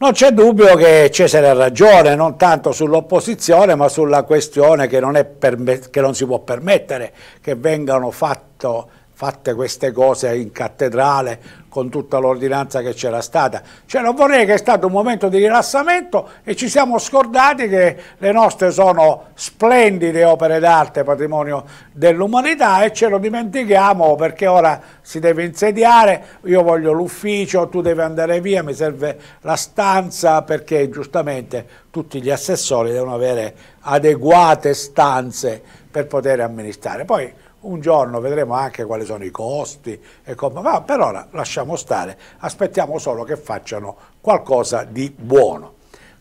Non c'è dubbio che Cesare ha ragione, non tanto sull'opposizione, ma sulla questione che non, che non, si può permettere che vengano fatto, fatte queste cose in cattedrale con tutta l'ordinanza che c'era stata. Cioè non vorrei che è stato un momento di rilassamento e ci siamo scordati che le nostre sono splendide opere d'arte, patrimonio dell'umanità e ce lo dimentichiamo perché ora si deve insediare, io voglio l'ufficio, tu devi andare via, mi serve la stanza perché giustamente tutti gli assessori devono avere adeguate stanze per poter amministrare. Poi un giorno vedremo anche quali sono i costi, e come, ma per ora lasciamo stare, aspettiamo solo che facciano qualcosa di buono.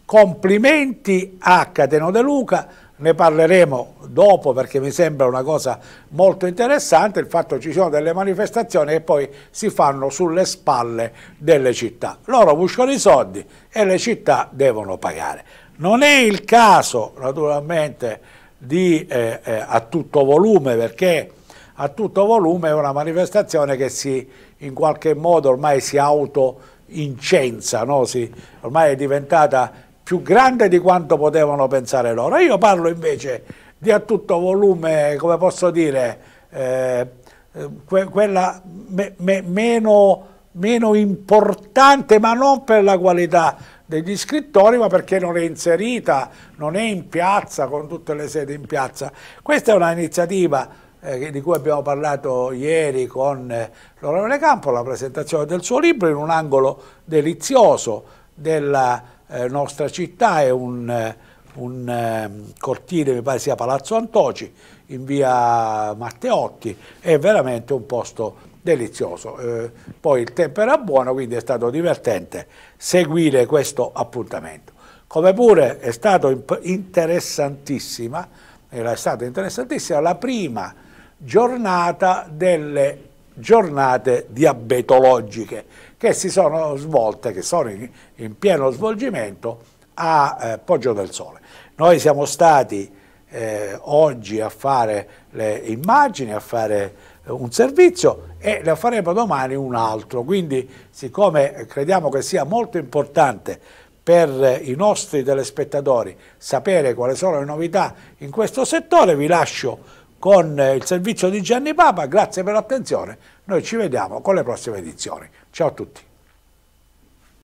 Complimenti a Cateno De Luca, ne parleremo dopo perché mi sembra una cosa molto interessante il fatto che ci sono delle manifestazioni che poi si fanno sulle spalle delle città. Loro buscano i soldi e le città devono pagare. Non è il caso, naturalmente, di, eh, eh, a tutto volume perché a tutto volume è una manifestazione che si, in qualche modo ormai si autoincensa, no? si, ormai è diventata più grande di quanto potevano pensare loro. Io parlo invece di a tutto volume, come posso dire, eh, que quella me me meno, meno importante, ma non per la qualità degli scrittori, ma perché non è inserita, non è in piazza, con tutte le sedi in piazza. Questa è un'iniziativa eh, di cui abbiamo parlato ieri con eh, l'onorevole Campo, la presentazione del suo libro in un angolo delizioso della eh, nostra città, è un eh, un eh, cortile, mi pare sia Palazzo Antoci, in via Matteotti, è veramente un posto delizioso. Eh, poi il tempo era buono, quindi è stato divertente seguire questo appuntamento. Come pure è stata interessantissima, era stata interessantissima la prima giornata delle giornate diabetologiche che si sono svolte, che sono in, in pieno svolgimento a eh, Poggio del Sole. Noi siamo stati eh, oggi a fare le immagini, a fare eh, un servizio e ne faremo domani un altro. Quindi, siccome crediamo che sia molto importante per i nostri telespettatori sapere quali sono le novità in questo settore, vi lascio con il servizio di Gianni Papa. Grazie per l'attenzione. Noi ci vediamo con le prossime edizioni. Ciao a tutti.